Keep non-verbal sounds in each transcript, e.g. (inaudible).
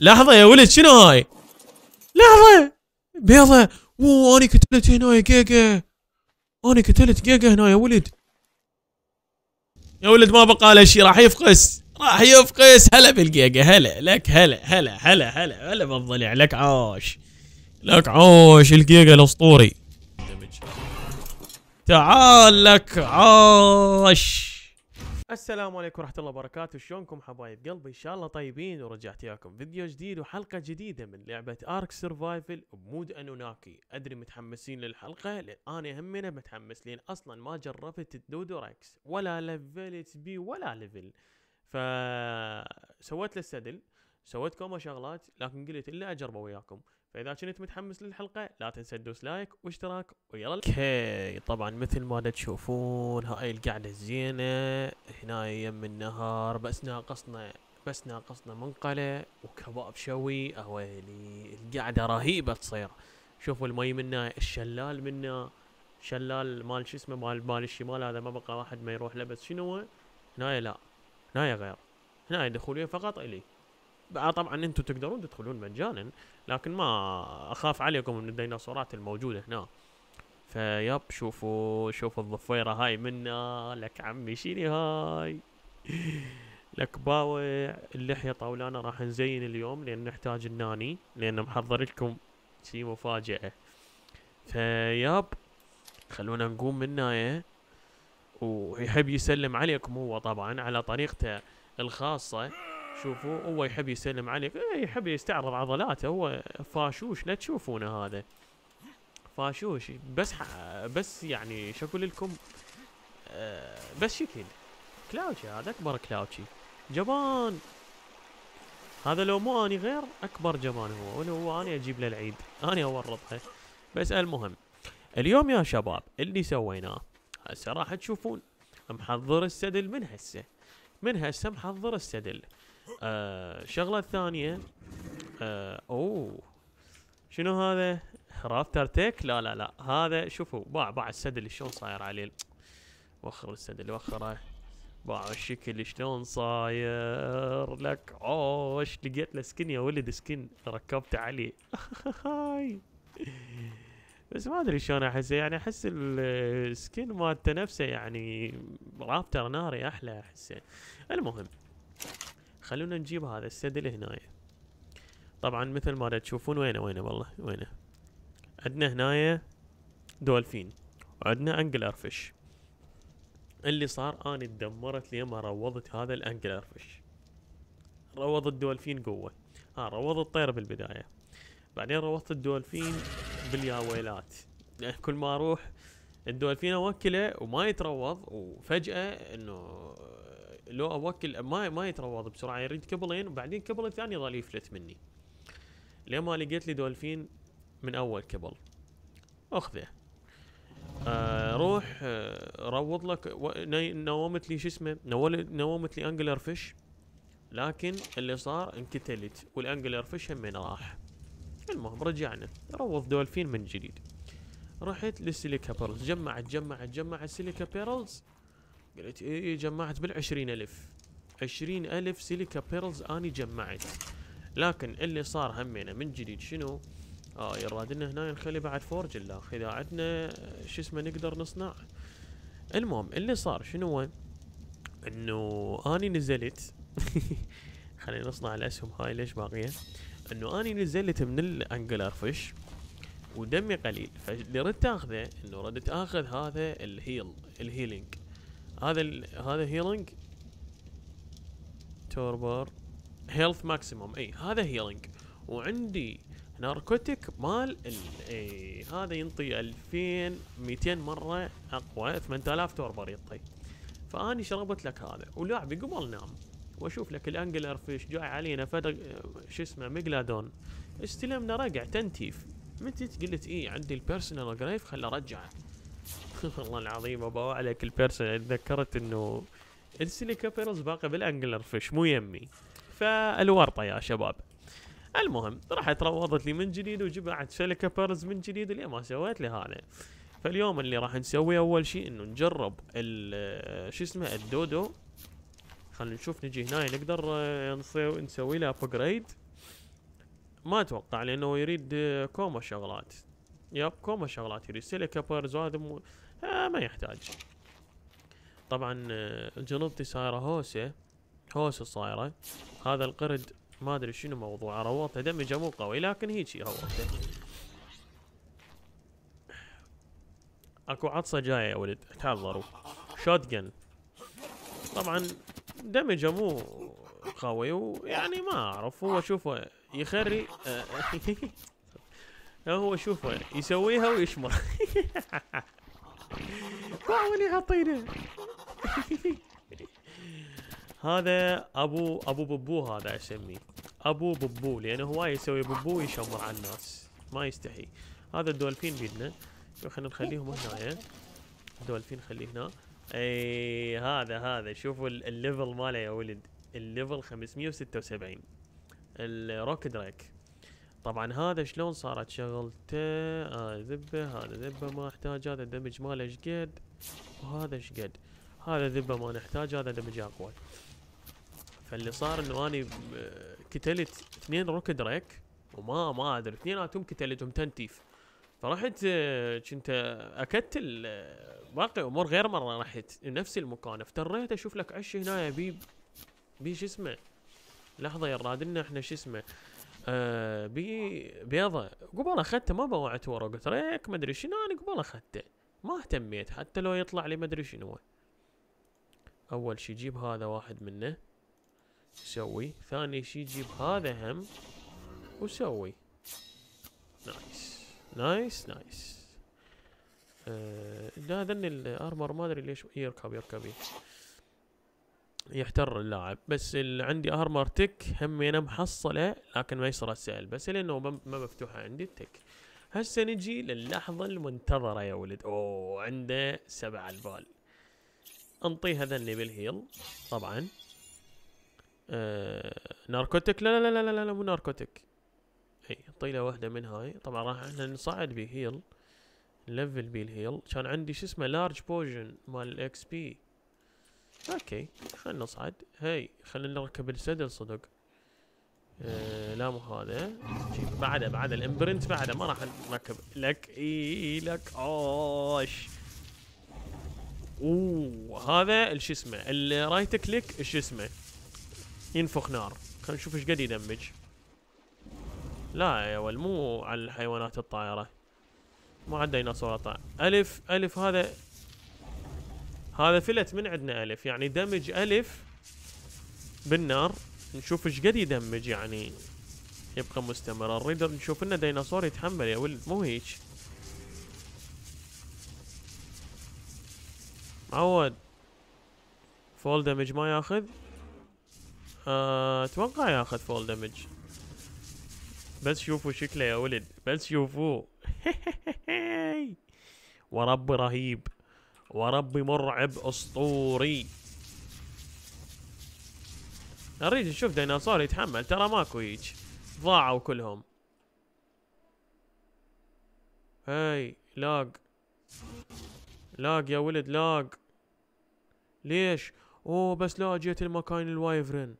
لحظه يا ولد شنو هاي؟ لحظه بيضه اوه انا قتلت هنا يا جيجا انا قتلت جيجا هنا يا ولد يا ولد ما بقى له شيء راح يفقس راح يفقس هلا بالجيجا هلا لك هلا هلا هلا هلا هلا بالضلع لك عاش لك عاش الجيجا الاسطوري تعال لك عاش السلام عليكم ورحمة الله وبركاته شلونكم حبايب قلبي ان شاء الله طيبين ورجعت ياكم فيديو جديد وحلقة جديده من لعبة ارك سرفايفل بمود انوناكي ادري متحمسين للحلقة لان انا همنا متحمس لان اصلا ما جربت الدودوركس ولا لفلت بي ولا ليفل فسويت له السدل سويت كوما شغلات لكن قلت الا اجربه وياكم فاذا كنت متحمس للحلقه لا تنسى تدوس لايك واشتراك ويلا اوكي طبعا مثل ما تشوفون هاي القعده الزينه هنا يم النهر بس ناقصنا بس ناقصنا منقله وكباب شوي اويلي القعده رهيبه تصير شوفوا المي منا الشلال منا شلال مال شو اسمه مال مال الشمال هذا ما بقى واحد ما يروح له بس شنو هنايا لا هنايا غير هنايا دخوليه فقط الي آه، طبعا انتم تقدرون تدخلون مجانا لكن ما اخاف عليكم من الديناصورات الموجوده هنا فيب شوفوا شوفوا الضفيره هاي منا لك عمي شيلي هاي لك باوع اللحيه طولانه راح نزين اليوم لان نحتاج الناني لان محضر لكم شي مفاجاه فياب خلونا نقوم من هنايا ويحب يسلم عليكم هو طبعا على طريقته الخاصه شوفوا هو يحب يسلم عليك إيه، يحب يستعرض عضلاته هو فاشوش لا تشوفونه هذا فاشوش بس بس يعني شو اقول لكم أه بس شكل كلاوتشي هذا اكبر كلاوتشي جبان هذا لو مو اني غير اكبر جبان هو ولو هو اني اجيب له العيد اني اورطه بس المهم اليوم يا شباب اللي سويناه هسه راح تشوفون محضر السدل من هسه من هسه محضر السدل الشغله آه الثانيه آه اوه شنو هذا؟ رافتر تيك؟ لا لا لا هذا شوفوا باع باع السدل شلون صاير عليه وخر السدل وخره باع الشكل شلون صاير لك اوش لقيت له سكن يا ولد سكن ركبته عليه بس ما ادري شلون احسه يعني احس السكن مالته نفسه يعني رابتر ناري احلى احسه المهم خلونا نجيب هذا السدل هنا طبعا مثل ما تشوفون وينه وينه والله وينه عندنا هنا دولفين وعندنا انجلر فيش اللي صار اني تدمرت لما روضت هذا الانجلر فيش روض الدولفين قوه ها روض الطير بالبدايه بعدين روضت الدولفين بالياويلات لان (laughs) كل ما اروح الدولفين اوكله وما يتروض وفجاه انه لو اوكل ما ما يتروض بسرعه يريد يعني كبلين وبعدين كبل الثاني ظل يفلت مني لين ما لقيت لي دولفين من اول كبل اخذه آه روح آه روض لك و... نومت لي شو اسمه نومت لي انجلر فيش لكن اللي صار انكتلت والانجلر فيش همين راح المهم رجعنا روض دولفين من جديد رحت للسيليكا بيرلز جمعت جمعت جمعت سيليكا بيرلز قلت اي إيه، جمعت بالعشرين ألف عشرين ألف سيليكا بيرلز أني جمعت لكن اللي صار همينا من جديد شنو اه يراد لنا هنا نخلي بعد فورج الاخ اذا عندنا آه، شو اسمه نقدر نصنع المهم اللي صار شنو هو انه اني نزلت (laughs) خلينا نصنع الاسهم هاي ليش باقيه انه اني نزلت من الانجلر فيش ودمي قليل فاللي ردت اخذه انه ردت اخذ هذا الهيل الهيلينج هذا ال هذا هيلينج توربر هيلث ماكسيموم اي هذا هيلينج وعندي ناركوتيك مال ال اي هذا ينطي 2200 مره اقوى 8000 توربر يعطي فاني شربت لك هذا ولاعبي قبل نام واشوف لك الانجلر فيش جاي علينا فد شو اسمه ميجلادون استلمنا رقع تنتيف متى قلت ايه عندي البيرسونال جريف خل ارجعه (laughs) والله العظيم ابو عليك البيرسون يعني تذكرت انه السيليكا بيرلز باقي بالانجلر فيش مو يمي فالورطه يا شباب المهم راحت روضت لي من جديد وجمعت سيليكا بيرلز من جديد اللي ما سويت لي هذا فاليوم اللي راح نسويه اول شيء انه نجرب شو اسمه الدودو خلينا نشوف نجي هنا نقدر آه، نسوي نسوي له ابجريد ما اتوقع لانه يريد آه، كوما شغلات يب كوما شغلات يريد سيليكا بيرلز وهذا آه ما يحتاج طبعا آه، جنطتي صايره هوسه هوسه صايره هذا القرد ما ادري شنو موضوعه روضته دمجه مو قوي لكن هيجي روضته اكو عطسه جايه يا ولد تحضروا شوتجن طبعا دمجه مو قوي ويعني ما اعرف هو شوفه يخري آه، (laughs) هو شوفه يسويها ويشمر (laughs) اللي حاطينه هذا ابو ابو ببو هذا اسميه ابو ببو لانه هواي يسوي ببو ويشمر على الناس ما يستحي هذا الدولفين بيدنا خلينا نخليهم هنا إيه؟ دولفين خليه هنا اي هذا هذا شوفوا الليفل ماله يا ولد الليفل 576 الروك دريك طبعا هذا شلون صارت شغلته آه ذبه هذا ذبه ما احتاج هذا دمج ماله ايش قد وهذا ايش قد هذا ذبه ما نحتاج هذا دمج اقوى فاللي صار انه اني آه، كتلت اثنين روكد ريك وما ما ادري اثنيناتهم كتلتهم تنتيف فرحت آه، كنت اكتل آه، باقي امور غير مره رحت نفس المكان افتريت اشوف لك عش هنا يا بيب بي شو اسمه لحظه يا راد احنا شو اسمه آه، بي بيضة قبل اخذته ما بوعت ورا قلت ريك إيه، ما ادري شنو انا قبل اخذته ما اهتميت حتى لو يطلع لي ما ادري شنو اول شي جيب هذا واحد منه سوي ثاني شي جيب هذا هم وسوي نايس نايس نايس آه هذن الارمر ما ادري ليش يركب يركب يحتر اللاعب بس اللي عندي ارمر تك همينه محصله لكن ما يصير سهل بس لانه ما مفتوحه عندي التك هسه نجي للحظة المنتظرة يا ولد اوه عنده سبع البال انطي هذا اللي بالهيل طبعا آه ناركوتك لا لا لا لا لا مو ناركوتك اي انطي له واحدة من هاي طبعا راح احنا نصعد بهيل نلفل بالهيل كان عندي شو اسمه لارج بوجن مال الاكس بي اوكي خلنا نصعد هاي خلنا نركب السدل صدق آه لا مو هذا بعده بعده الامبرنت بعده ما راح نركب لك اي لك اوش اوه هذا شو اسمه الرايت كليك شو اسمه ينفخ نار خلينا نشوف ايش قد يدمج لا يا ول مو على الحيوانات الطائره مو على الديناصورات الف الف هذا هذا فلت من عندنا الف يعني دمج الف بالنار نشوف ايش قد يدمج يعني يبقى مستمر الريدر نشوف لنا ديناصور يتحمل يا ولد مو هيك معود فول دمج ما ياخذ آه، اتوقع ياخذ فول دمج بس شوفوا شكله يا ولد بس شوفوه (laughs) ورب رهيب وربي مرعب اسطوري اريد اشوف ديناصور يتحمل ترى ماكو هيج ضاعوا كلهم هاي لاق لاق يا ولد لاق ليش اوه بس لا جيت المكان الوايفرن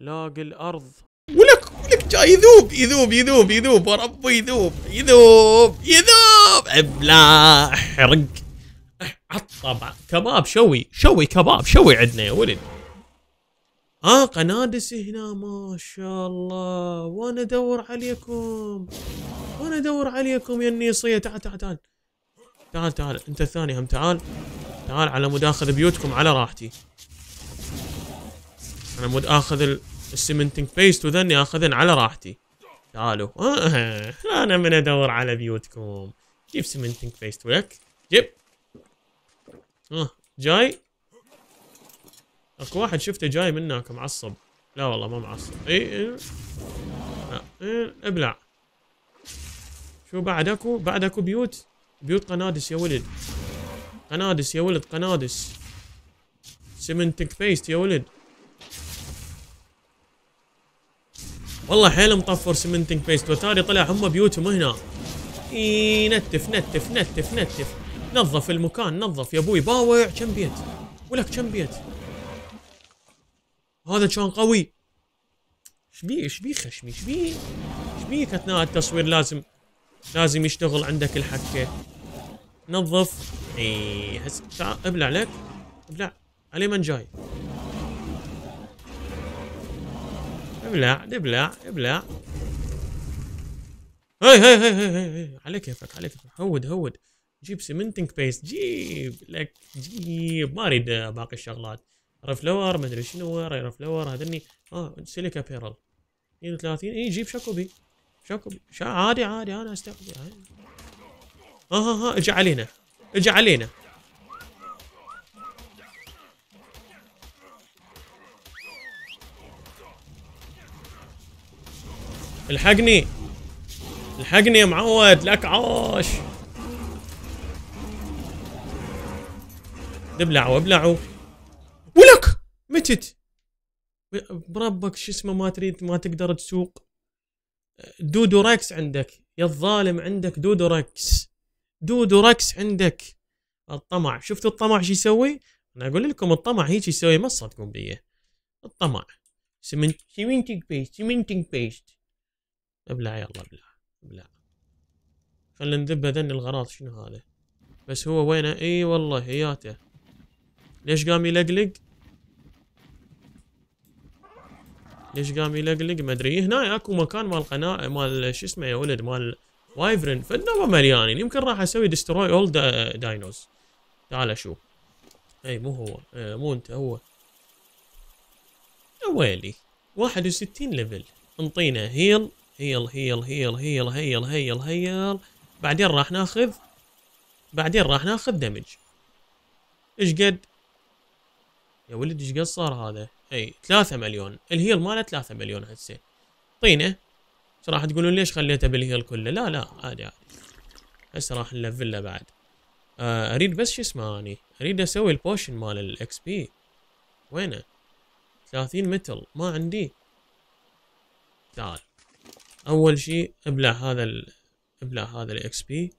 لاق الارض ولك ولك جاي يذوب يذوب يذوب يذوب وربي يذوب يذوب يذوب كباب ابلع احرق عطب كباب شوي شوي كباب شوي عندنا يا ولد اه قنادس هنا ما شاء الله وانا ادور عليكم وانا ادور عليكم يا النيصيه تعال تعال تعال تعال تعال انت الثاني هم تعال تعال على مود اخذ بيوتكم على راحتي على مود اخذ السمنتنج بيست وذني اخذن على راحتي تعالوا (laughs) انا من ادور على بيوتكم جيب سمنتنج بيست ولك جيب اه جاي اكو واحد شفته جاي من هناك معصب لا والله ما معصب اي اه. اه. ابلع شو بعد اكو بعد اكو بيوت بيوت قنادس يا ولد قنادس يا ولد قنادس سمنتنج بيست يا ولد والله حيل مطفر سمنتنج بيست وتاري طلع هم بيوتهم هنا ينتف نتف نتف نتف نظف المكان نظف يا ابوي باوع كم بيت ولك كم بيت هذا كان قوي شبيه شبيه خشمي شبيه شبيك اثناء التصوير لازم لازم يشتغل عندك الحكه نظف اي هس ابلع لك ابلع علي من جاي ابلع ابلع ابلع هاي هاي هاي هاي عليك كيفك عليك كيفك هود هود جيب سيمنتنج بيست جيب لك جيب ما اريد باقي الشغلات رفلور ما ادري شنو رفلور هذني اه سيليكا بيرل 32 اي جيب شاكوبي شاكوبي شا عادي عادي انا استقبل آه، آه، آه، ها ها ها اجى علينا اجى علينا الحقني الحقني يا معود لك عاش ابلعوا ابلعوا ولك متت بربك شو اسمه ما تريد ما تقدر تسوق دودو راكس عندك يا الظالم عندك دودو راكس دودو راكس عندك الطمع شفتوا الطمع شو يسوي انا اقول لكم الطمع هيك يسوي ما تصدقون بيه الطمع سمنتنج بيست سمنتنج بيست ابلع يلا ابلع لا خلينا نذب ذن الغراض شنو هذا بس هو وينه اي والله هياته ليش قام يلقلق ليش قام يلقلق ما ادري إيه، هنا اكو مكان مال قناه مال شو اسمه يا ولد مال وايفرن فالنوبه مليانين يمكن راح اسوي دستروي اول دا داينوز تعال شوف اي مو هو آه مو انت هو يا ويلي 61 ليفل انطينا هيل هيل هيل هيل هيل هيل هيل هيل بعدين راح ناخذ بعدين راح ناخذ دمج ايش قد يا ولد ايش قد صار هذا اي ثلاثة مليون الهيل ماله ثلاثة مليون هسه طينه راح تقولون ليش خليته بالهيل كله لا لا عادي عادي هسه راح نلفله بعد آه اريد بس شو اسمه اني اريد اسوي البوشن مال الاكس بي وينه 30 متل ما عندي تعال اول شيء ابلع هذا الـ ابلع هذا الاكس بي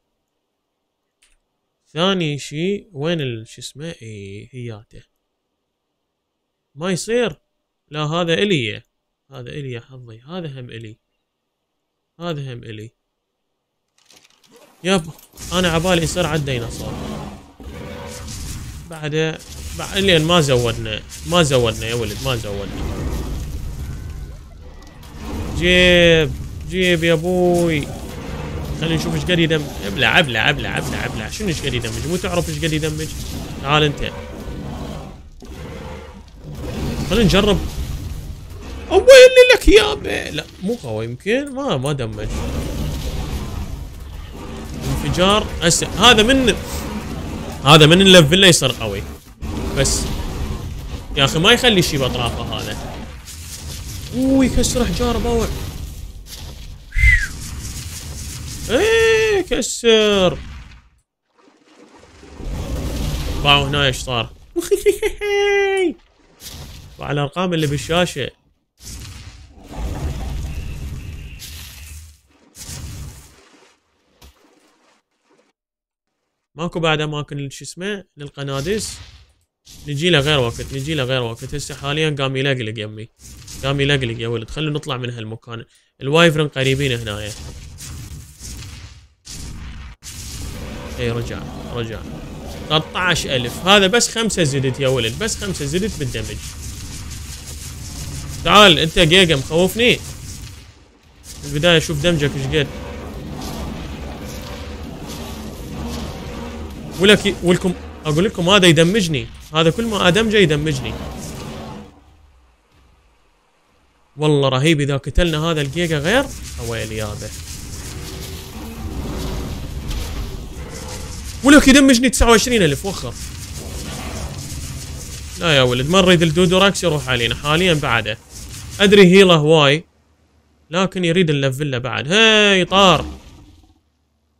ثاني شيء وين شو اسمه اي هياته ما يصير لا هذا الي هذا الي حظي هذا هم الي هذا هم الي يب انا عبالي يصير على الديناصور بعده بعد لين ما زودنا ما زودنا يا ولد ما زودنا جيب جيب يا ابوي خلينا نشوف ايش قد يدمج ابلع ابلع ابلع ابلع ابلع شنو ايش قد يدمج مو تعرف ايش قد يدمج تعال انت خلينا نجرب ويلي لك يا يابا لا مو قوي يمكن ما ما دمج انفجار هسه هذا من هذا من الليفل يصير قوي بس يا اخي ما يخلي شيء باطرافه هذا اوه يكسر حجاره باوع ايه كسر باو هنا ايش صار (laughs) وعلى الارقام اللي بالشاشه ماكو بعد اماكن شو اسمه للقنادس نجي له غير وقت نجي له غير وقت هسه حاليا قام يلقلق يمي قام يلقلق يا ولد خلونا نطلع من هالمكان الوايفرن قريبين هنايا اي رجع رجع 13000 هذا بس خمسة زدت يا ولد بس خمسة زدت بالدمج تعال انت جيجا مخوفني البداية شوف دمجك ايش قد ولك ولكم اقول لكم هذا يدمجني هذا كل ما ادمجه يدمجني والله رهيب اذا قتلنا هذا الجيجا غير ويلي يابه ولك يدمجني 29000 وخر لا يا ولد ما نريد الدودوراكس يروح علينا حاليا بعده ادري هيله هواي لكن يريد اللفله بعد هاي طار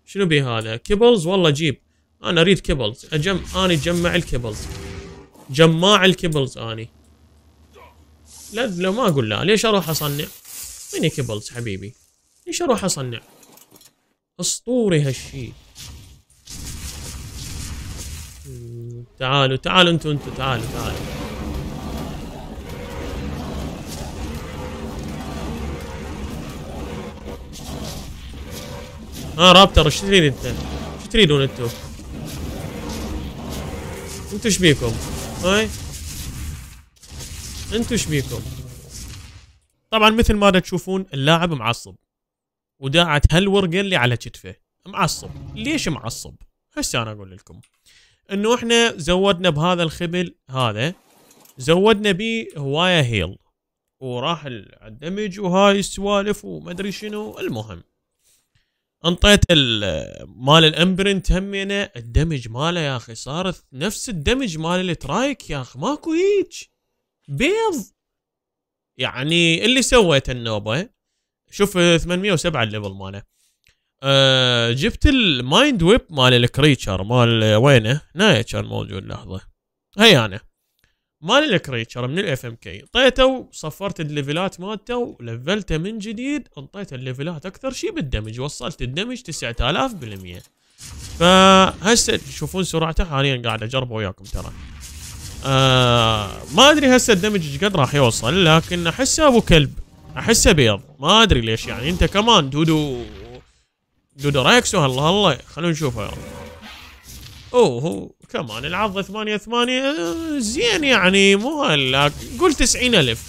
شنو بي هذا كيبلز والله جيب انا اريد كيبلز اجم اني جمع الكيبلز جماع الكيبلز اني لا لو ما اقول لا ليش اروح اصنع اعطيني كيبلز حبيبي ليش اروح اصنع اسطوري هالشيء تعالوا تعالوا انتوا انتوا تعالوا تعالوا ها آه رابتر ايش تريد انت؟ ايش تريدون انتوا؟ انتوا ايش بيكم؟ هاي انتوا ايش بيكم؟ طبعا مثل ما تشوفون اللاعب معصب وداعت هالورقه اللي على كتفه معصب ليش معصب؟ هسه انا اقول لكم انه احنا زودنا بهذا الخبل هذا زودنا به هوايه هيل وراح الدمج وهاي السوالف وما ادري شنو المهم انطيت مال الامبرنت همينه الدمج ماله يا اخي صار نفس الدمج مال الترايك يا اخي ماكو هيج بيض يعني اللي سويته النوبه شوف 807 الليفل ماله أه جبت المايند ويب مال الكريتشر مال وينه؟ هنا كان موجود لحظه هي انا مال الكريتشر من الاف ام كي طيته صفرت الليفلات مالته ولفلته من جديد انطيته الليفلات اكثر شيء بالدمج وصلت الدمج 9000% فهسه تشوفون سرعته حاليا قاعد اجربه وياكم ترى آه ما ادري هسه الدمج ايش قد راح يوصل لكن احسه ابو كلب احسه بيض ما ادري ليش يعني انت كمان دودو دودوركسو والله الله خلونا نشوفه يلا اوه هو كمان العرض ثمانية ثمانية زين يعني مو هلا قول تسعين ألف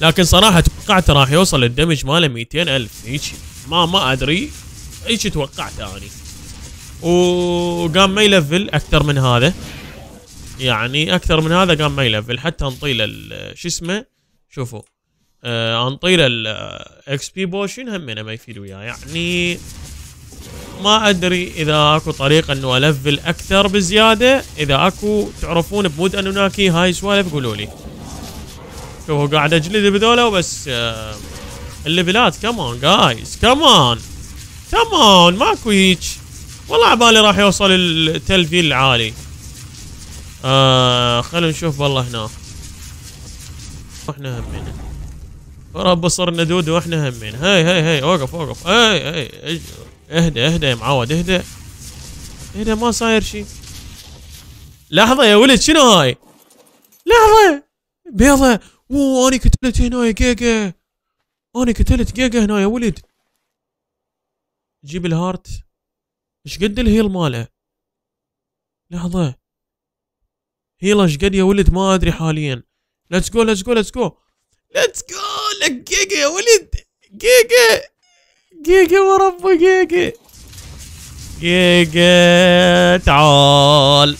لكن صراحة توقعت راح يوصل الدمج ماله ميتين ألف هيك ما ما أدري هيك توقعت أني وقام ما يلفل أكثر من هذا يعني أكثر من هذا قام ما يلفل حتى نطيل شو اسمه شوفوا آه انطيله الاكس بي بوشن هم ما يفيد وياه يعني ما ادري اذا اكو طريقه انه الفل اكثر بزياده اذا اكو تعرفون بمود انوناكي هاي سوالف قولوا لي شوفوا قاعد اجلد بذولا وبس آه الليفلات كمان جايز كمان كمان ماكو هيج والله عبالي راح يوصل التلفيل العالي آه خلونا نشوف والله هنا احنا همينه رب صرنا ندود واحنا همين هاي هاي هاي وقف وقف هاي هاي اهدى اهدى يا معود اهدى اهدى ما صاير شيء لحظة يا ولد شنو هاي؟ لحظة بيضة اوه اني قتلت هنا يا جيجا اني قتلت جيجا هنا يا ولد جيب الهارت ايش قد الهيل ماله؟ لحظة هيل ايش قد يا ولد ما ادري حاليا ليتس جو ليتس جو ليتس جو ليتس جو اقول لك جيجا يا ولد جيجا جيجا ورب جيجا جيجا تعال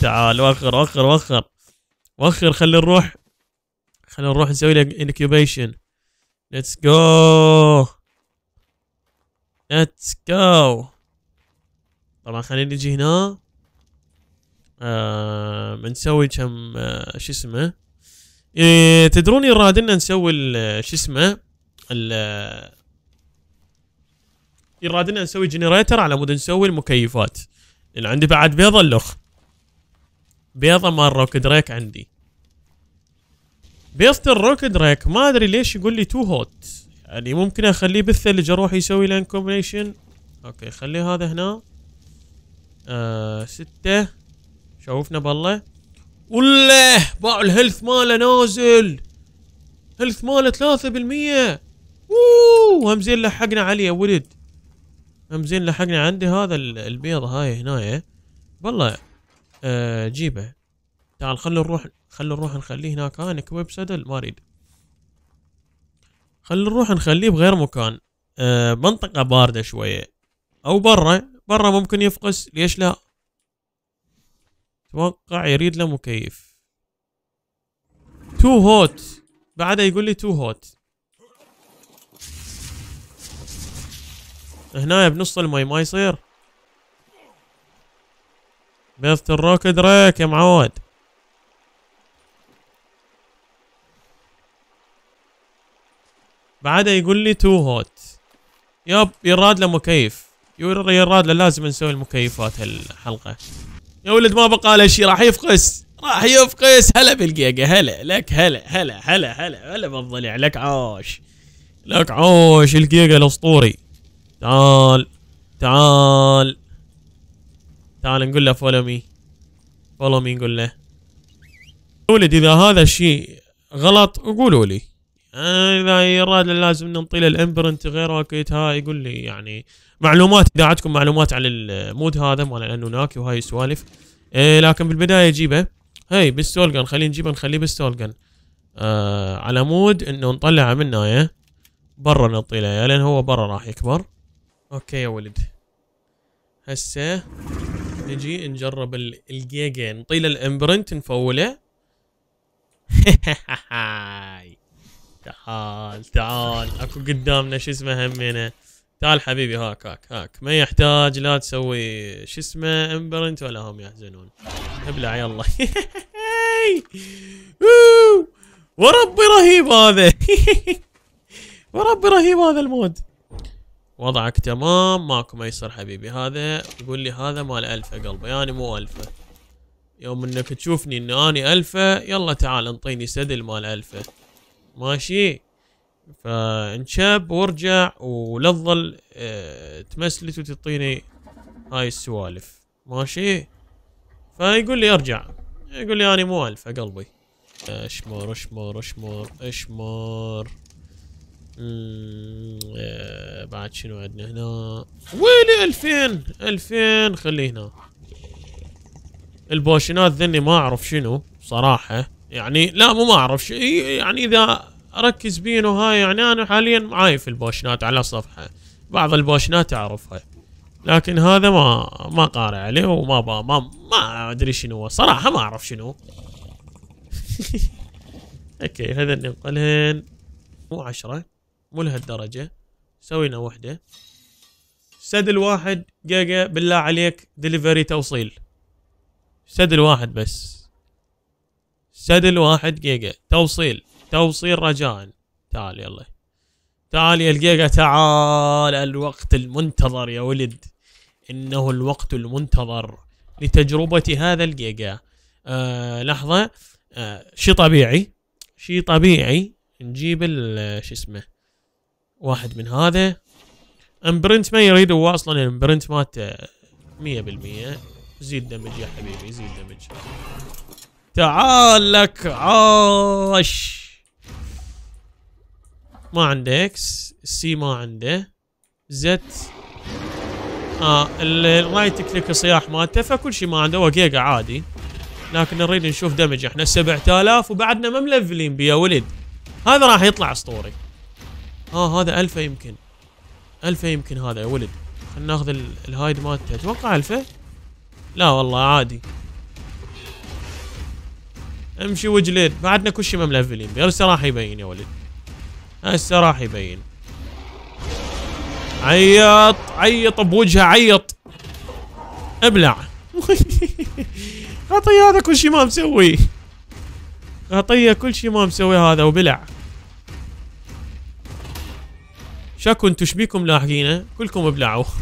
تعال وخر وخر وخر وخر خلي نروح خلي نروح نسوي لك انكيوبيشن ليتس جو ليتس جو طبعا خلينا نجي هنا آه بنسوي كم آه شو اسمه إيه تدرون راد نسوي شو اسمه ال يراد لنا نسوي جنريتر على مود نسوي المكيفات لان عندي بعد بيضه اللخ بيضه مال روك دريك عندي بيضة الروك دريك ما ادري ليش يقول لي تو هوت يعني ممكن اخليه بالثلج اروح يسوي لين كومبينيشن اوكي خلي هذا هنا آه ستة شوفنا بالله وله باع الهيلث ماله نازل هيلث ماله 3% اووو هم زين لحقنا عليه ولد هم زين لحقنا عندي هذا البيض هاي هنايا والله آه جيبه تعال خلنا نروح خلنا نروح نخليه هناك انا كويب سدل ما اريد خلنا نروح نخليه بغير مكان آه منطقة باردة شوية او برا برا ممكن يفقس ليش لا اتوقع يريد له مكيف تو هوت بعده يقول لي تو هوت هنا بنص المي ما يصير بيضة الروك دريك يا معود بعده يقول لي تو هوت يب يراد له مكيف يراد له لازم نسوي المكيفات هالحلقة يا ولد ما بقى له شيء راح يفقس راح يفقس هلا بالجيجا هلا لك هلا هلا هلا هلا هلا بالضلع لك عاش لك عاش الجيجا الاسطوري تعال تعال تعال نقول له فولو مي فولو مي نقول له ولد اذا هذا الشيء غلط قولوا لي اذا يراد لازم ننطي له الامبرنت غير وقت ها يقول لي يعني معلومات اذا عندكم معلومات عن المود هذا مال الانوناكي وهاي السوالف إيه لكن بالبدايه جيبه هي بالستولجن خلينا نجيبه نخليه بالستولجن آه على مود انه نطلعه من هنايا برا نعطي له لان هو برا راح يكبر اوكي يا ولد هسه نجي نجرب الجيجا نطيل الامبرنت نفوله (laughs) هاي تعال تعال اكو قدامنا شو اسمه همينه تعال حبيبي هاك هاك هاك ما يحتاج لا تسوي شو اسمه امبرنت ولا هم يحزنون ابلع يلا (laughs) وربي رهيب هذا (laughs) وربي رهيب هذا المود وضعك تمام ماكو ما يصير حبيبي هذا يقول لي هذا مال الفا قلبي يعني مو الفا يوم انك تشوفني ان انا الفا يلا تعال انطيني سدل مال الفا ماشي فانشاب وارجع ولا تظل اه تمسلت وتعطيني هاي السوالف ماشي فيقول لي ارجع يقول لي انا مو الفه قلبي اشمر اشمر اشمر اشمر آه، بعد شنو عندنا هنا ويلي الفين الفين خليه هنا البوشنات ذني ما اعرف شنو صراحة يعني لا مو ما اعرف يعني اذا اركز بين وهاي يعني انا حاليا معاي في البوشنات على الصفحه بعض البوشنات اعرفها لكن هذا ما ما قارئ عليه وما با ما, ما ادري شنو هو صراحه ما اعرف شنو (laughs) اوكي هذا ننقلهن مو عشرة مو لهالدرجة سوينا وحدة سدل واحد جيجا بالله عليك دليفري توصيل سدل واحد بس سدل واحد جيجا توصيل توصيل رجاء تعال يلا تعال يا الجيجا تعال الوقت المنتظر يا ولد انه الوقت المنتظر لتجربة هذا الجيجا آه لحظة آه شي طبيعي شي طبيعي نجيب شو اسمه واحد من هذا امبرنت ما يريد هو اصلا الامبرنت آه، مية 100% زيد دمج يا حبيبي زيد دمج تعال لك عاش ما عنده اكس سي ما عنده زد اه الرايت كليك صياح مالته فكل شيء ما عنده هو جيجا عادي لكن نريد نشوف دمج احنا 7000 وبعدنا ما ملفلين بيه يا ولد هذا راح يطلع اسطوري اه هذا 1000 يمكن 1000 يمكن هذا يا ولد خلينا ناخذ الهايد مالته اتوقع 1000 لا والله عادي امشي وجلد بعدنا كل شيء ما ملفلين بيه راح يبين يا ولد هسه راح يبين عيط عيط بوجهه عيط ابلع خطية (laughs) هذا كل شيء ما مسوي خطية كل شيء ما مسوي هذا وبلع شكو انتو شبيكم لاحقينه كلكم ابلعوا (laughs)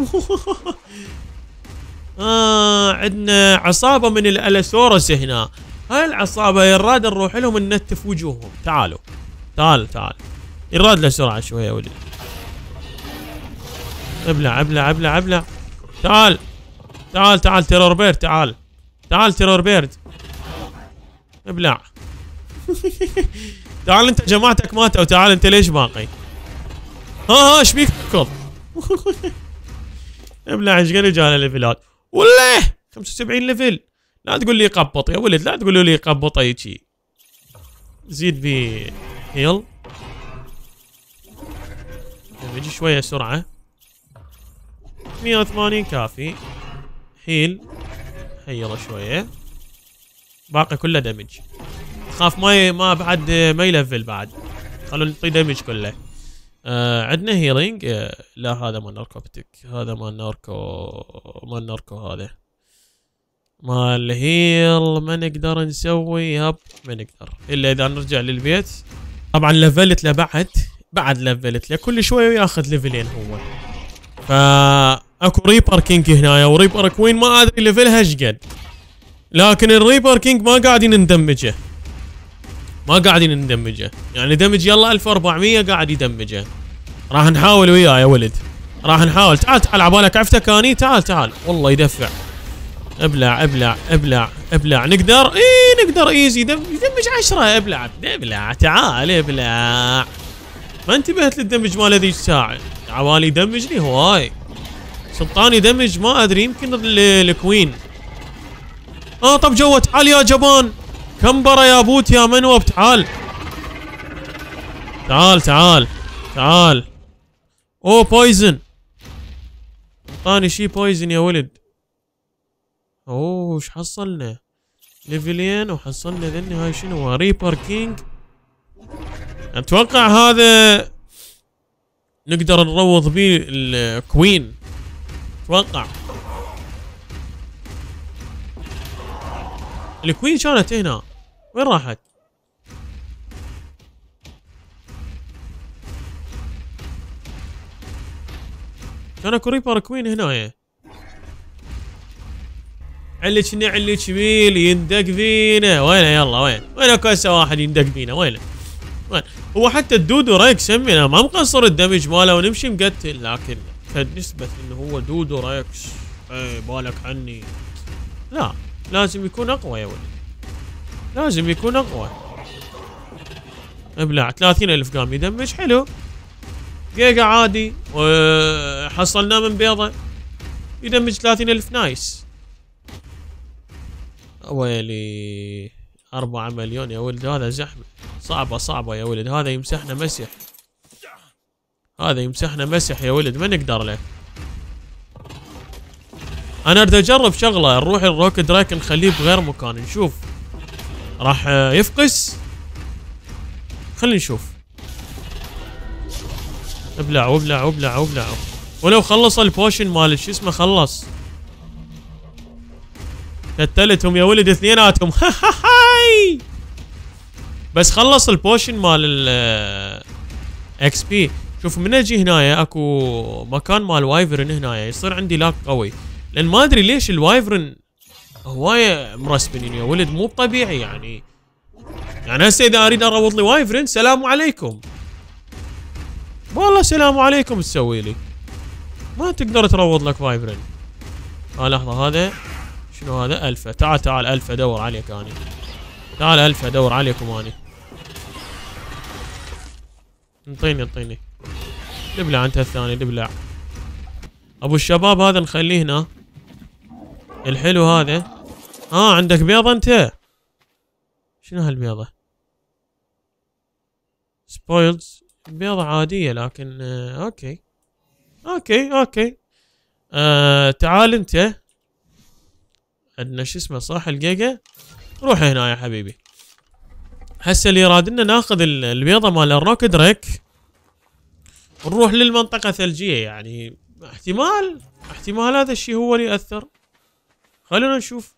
آه عندنا عصابة من الألاسورس هنا هاي العصابة يراد نروح لهم ننتف وجوههم تعالوا تعال تعال يراد له سرعه شويه يا ولد ابلع ابلع ابلع ابلع تعال تعال تعال تيرور بيرد تعال تعال تيرور بيرد ابلع (laughs) تعال انت جماعتك ماتوا تعال انت ليش باقي ها ها ايش بيك تركض (laughs) ابلع ايش قال جانا ليفلات ولا 75 ليفل لا تقول لي قبط يا ولد لا تقول لي قبط هيك زيد بي هيل نجي شويه سرعه 180 كافي هيل حيله شويه باقي كله دمج خاف ما ما بعد ما يلفل بعد خلوا نعطيه دمج كله آه عندنا هيلينج آه لا هذا مال ناركوبتك هذا مال ناركو مال ناركو هذا مال هيل ما نقدر نسوي هب ما نقدر الا اذا نرجع للبيت طبعا لفلت لبعد بعد لفلت له كل شوي وياخذ ليفلين هو فا اكو ريبر كينج هنايا وريبر كوين ما ادري ليفلها ايش قد لكن الريبر كينج ما قاعدين ندمجه ما قاعدين ندمجه يعني دمج يلا 1400 قاعد يدمجه راح نحاول وياه يا ولد راح نحاول تعال تعال عبالك عفتك اني تعال تعال والله يدفع ابلع ابلع ابلع ابلع نقدر اي نقدر ايزي دمج 10 ابلع ابلع تعال ابلع ما انتبهت للدمج مال ذيك الساعه عوالي دمجني هواي سلطاني دمج ما ادري يمكن الكوين اه طب جوا تعال يا جبان كمبره يا بوت يا منوب تعال تعال تعال تعال اوه بويزن اعطاني شي بويزن يا ولد اوه ايش حصلنا ليفلين وحصلنا ذني هاي شنو ريبر كينج اتوقع هذا نقدر نروض بيه الكوين اتوقع الكوين كانت هنا وين راحت؟ كان اكو ريبر كوين هنايا علك علك ميل يندق فينا وينه يلا وين وين اكو هسه واحد يندق فينا وينه هو حتى الدودو ريكس سمينا ما مقصر الدمج ماله ونمشي مقتل لكن نسبة انه هو دودو ريكس اي بالك عني لا لازم يكون اقوى يا ولد لازم يكون اقوى ابلع 30 الف قام يدمج حلو جيجا عادي حصلناه من بيضه يدمج 30 الف نايس ويلي أربعة مليون يا ولد هذا زحمة صعبة صعبة يا ولد هذا يمسحنا مسح هذا يمسحنا مسح يا ولد ما نقدر له انا اريد اجرب شغله نروح الروك درايك نخليه بغير مكان نشوف راح يفقس خلينا نشوف ابلعوا ابلعوا ابلعوا ابلعوا ولو خلص البوشن مال شو اسمه خلص قتلتهم يا ولد اثنيناتهم (laughs) بس خلص البوشن مال ال اكس آه، بي شوف من اجي هنايا اكو مكان مال وايفرن هنايا يصير عندي لاك قوي لان ما ادري ليش الوايفرن هوايه مرسبنين يعني، يا ولد مو طبيعي يعني يعني هسه اذا اريد اروض لي وايفرن سلام عليكم والله سلام عليكم تسوي لي ما تقدر تروض لك وايفرن آه، ها لحظه هذا شنو هذا الفا تعال تعال الفا دور عليك انا تعال الف ادور عليكم اني انطيني انطيني دبلع انت الثاني دبلع ابو الشباب هذا نخليه هنا الحلو هذا ها آه عندك بيضة انت شنو هالبيضة سبويلز بيضة عادية لكن آه اوكي اوكي اوكي آه تعال انت عندنا شو اسمه صح الجيجا روح هنا يا حبيبي هسه اللي راد لنا ناخذ البيضة مال الروك دريك نروح للمنطقة ثلجية يعني احتمال احتمال هذا الشيء هو اللي يأثر خلونا نشوف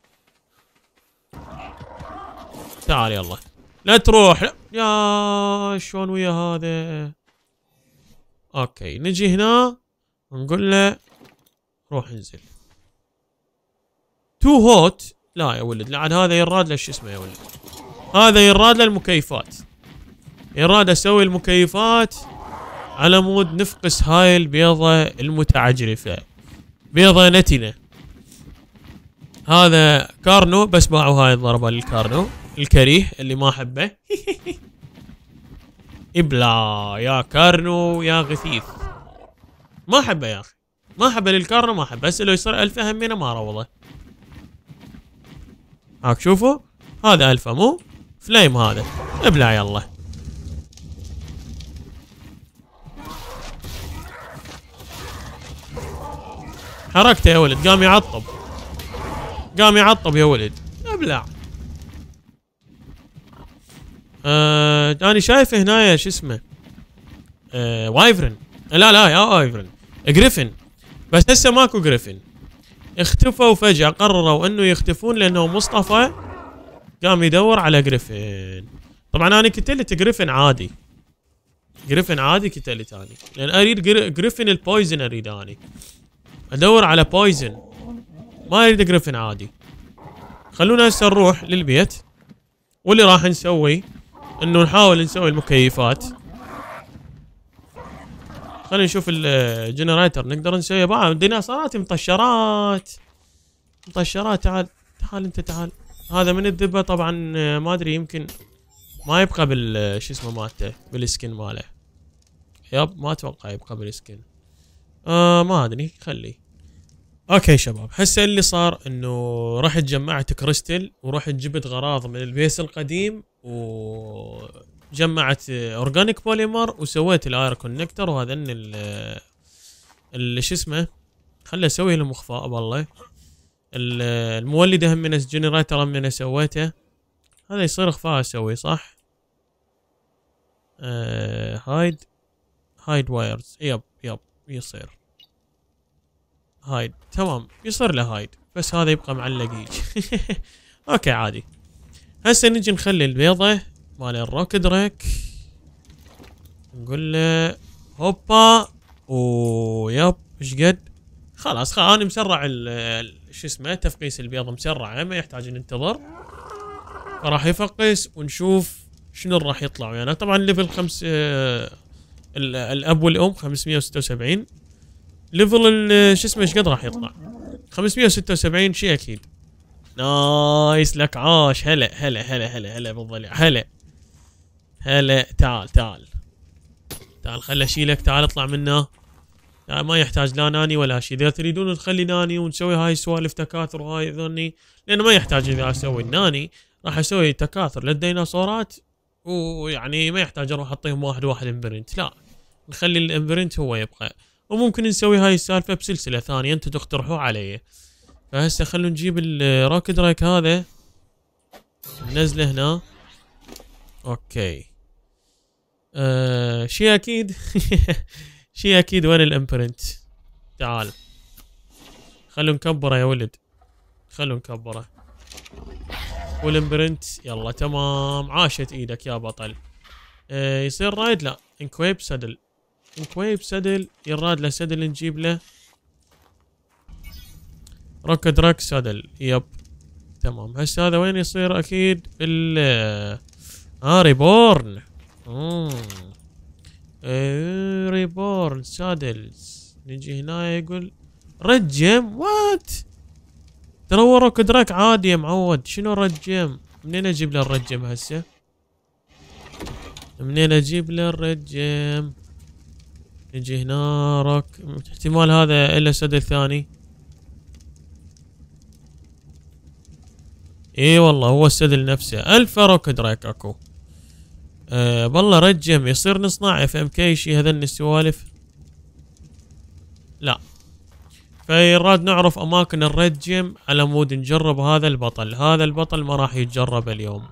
تعال يلا لا تروح لا. يا شلون ويا هذا اوكي نجي هنا نقول له روح انزل تو هوت لا يا ولد عاد هذا يراد له شو اسمه يا ولد هذا يراد له المكيفات يراد اسوي المكيفات على مود نفقس هاي البيضة المتعجرفة بيضة نتنة هذا كارنو بس باعوا هاي الضربة للكارنو الكريه اللي ما احبه (laughs) ابلا يا كارنو يا غثيث ما احبه يا اخي ما احبه للكارنو ما احبه بس لو يصير الف همينه ما اروضه هاك شوفوا هذا الفا مو فليم هذا ابلع يلا حركته يا ولد قام يعطب قام يعطب يا ولد ابلع آه انا شايف هنا شو اسمه آه وايفرن لا لا يا وايفرن جريفن بس هسه ماكو جريفن اختفوا فجأة قرروا انه يختفون لانه مصطفى قام يدور على جريفن طبعا انا قتلت جريفن عادي جريفن عادي قتلت انا لان اريد جريفن البويزن اريد اني ادور على بويزن ما اريد جريفن عادي خلونا هسه نروح للبيت واللي راح نسوي انه نحاول نسوي المكيفات خلينا نشوف الجنريتر نقدر نسوي بقى ديناصورات مطشرات مطشرات تعال تعال انت تعال هذا من الذبه طبعا آه، ما ادري يمكن ما يبقى بال آه، شو اسمه مالته بالسكن ماله يب ما اتوقع يبقى بالسكن آه ما ادري خليه اوكي شباب هسه اللي صار انه رحت جمعت كريستل ورحت جبت غراض من البيس القديم و جمعت اورجانيك بوليمر وسويت الاير كونكتر وهذا ال شو اسمه خلي اسوي لهم اخفاء والله المولده هم من الجنريتر هم من سويته هذا يصير اخفاء اسوي صح آه هايد هايد وايرز يب يب يصير هايد تمام يصير له هايد بس هذا يبقى معلق (laughs) اوكي عادي هسه نجي نخلي البيضة مال الروك دريك نقول له هوبا ويب ايش قد خلاص خلاص انا مسرع شو اسمه تفقيس البيض مسرع ما يحتاج ننتظر فراح يفقس ونشوف شنو راح يطلع ويانا يعني طبعا ليفل خمس آه الاب والام 576 ليفل شو اسمه ايش قد راح يطلع 576 شيء اكيد نايس لك عاش هلا هلا هلا هلا هلا بالضلع هلا هلا تعال تعال تعال خل اشيلك تعال اطلع منا ما يحتاج لا ناني ولا شيء اذا تريدون تخلي ناني ونسوي هاي السوالف تكاثر وهاي ذني لانه ما يحتاج اذا اسوي الناني راح اسوي تكاثر للديناصورات ويعني ما يحتاج اروح اعطيهم واحد واحد امبرنت لا نخلي الامبرنت هو يبقى وممكن نسوي هاي السالفه بسلسله ثانيه انتم تقترحوا علي فهسه خلونا نجيب الروك درايك هذا ننزله هنا اوكي آه، شيء اكيد (laughs) شيء اكيد وين الامبرنت تعال خلو نكبره يا ولد خلو نكبره والامبرنت يلا تمام عاشت ايدك يا بطل آه يصير رايد لا انكويب سدل انكويب سدل يراد له سدل نجيب له روك دراك سدل يب تمام هسه هذا وين يصير اكيد بال آه،, اه ريبورن ريبورن سادلز آه، نجي هنا يقول ريد جيم وات ترى هو روك عادي يا معود شنو ريد جيم منين اجيب له الريد جيم هسه منين اجيب له الريد جيم نجي هنا روك احتمال هذا الا سد الثاني اي والله هو السد نفسه الف روك دراك اكو أه بالله رجم يصير نصنع اف ام كي شي هذن السوالف لا فيراد نعرف اماكن الرجم على مود نجرب هذا البطل هذا البطل ما راح يتجرب اليوم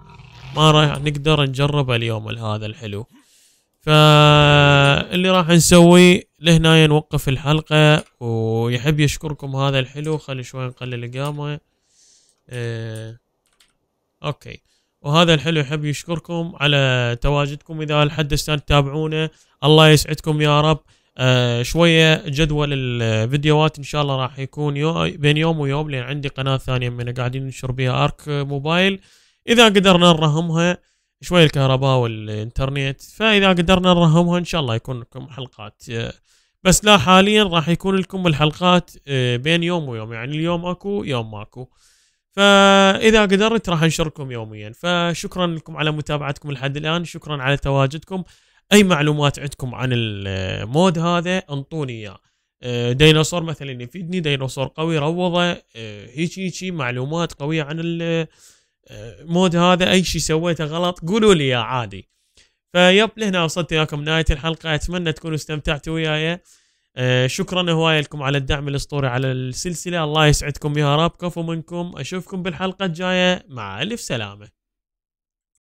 ما راح نقدر نجرب اليوم هذا الحلو فاللي راح نسوي لهنا نوقف الحلقة ويحب يشكركم هذا الحلو خلي شوي نقلل القامة اه اوكي وهذا الحلو يحب يشكركم على تواجدكم اذا لحد الان تتابعونا الله يسعدكم يا رب آه شويه جدول الفيديوهات ان شاء الله راح يكون يو بين يوم ويوم لان عندي قناه ثانيه من قاعدين ننشر بها ارك موبايل اذا قدرنا نرهمها شويه الكهرباء والانترنت فاذا قدرنا نرهمها ان شاء الله يكون لكم حلقات آه، بس لا حاليا راح يكون لكم الحلقات آه، بين يوم ويوم يعني اليوم اكو يوم ماكو ما فاذا قدرت راح انشركم يوميا فشكرا لكم على متابعتكم لحد الان شكرا على تواجدكم اي معلومات عندكم عن المود هذا انطوني اياه آه، ديناصور مثلا يفيدني ديناصور قوي روضه آه، هيك هيك معلومات قويه عن المود آه، هذا اي شيء سويته غلط قولوا لي يا عادي فيب لهنا وصلت وياكم نهايه الحلقه اتمنى تكونوا استمتعتوا وياي آه، شكرا هواية لكم على الدعم الاسطوري على السلسلة الله يسعدكم يا رب كفو منكم اشوفكم بالحلقة الجاية مع الف سلامة